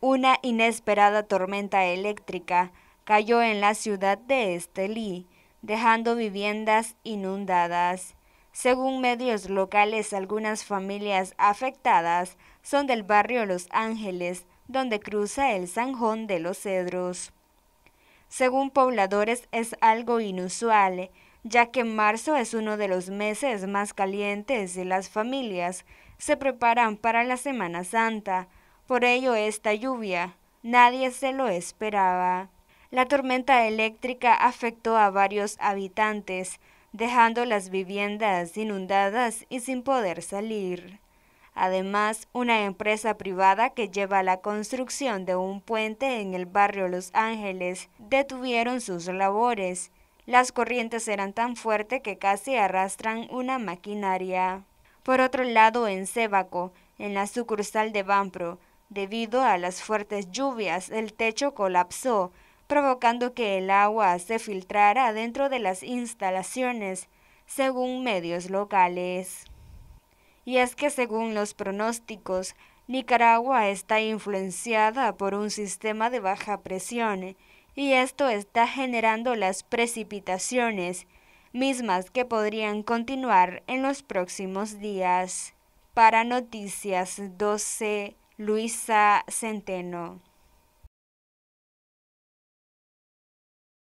Una inesperada tormenta eléctrica cayó en la ciudad de Estelí, dejando viviendas inundadas. Según medios locales, algunas familias afectadas son del barrio Los Ángeles, donde cruza el Sanjón de los Cedros. Según pobladores, es algo inusual, ya que marzo es uno de los meses más calientes y las familias se preparan para la Semana Santa, por ello esta lluvia, nadie se lo esperaba. La tormenta eléctrica afectó a varios habitantes, dejando las viviendas inundadas y sin poder salir. Además, una empresa privada que lleva la construcción de un puente en el barrio Los Ángeles detuvieron sus labores. Las corrientes eran tan fuertes que casi arrastran una maquinaria. Por otro lado, en Sébaco, en la sucursal de Banpro, Debido a las fuertes lluvias, el techo colapsó, provocando que el agua se filtrara dentro de las instalaciones, según medios locales. Y es que según los pronósticos, Nicaragua está influenciada por un sistema de baja presión y esto está generando las precipitaciones, mismas que podrían continuar en los próximos días. Para Noticias 12 Luisa Centeno.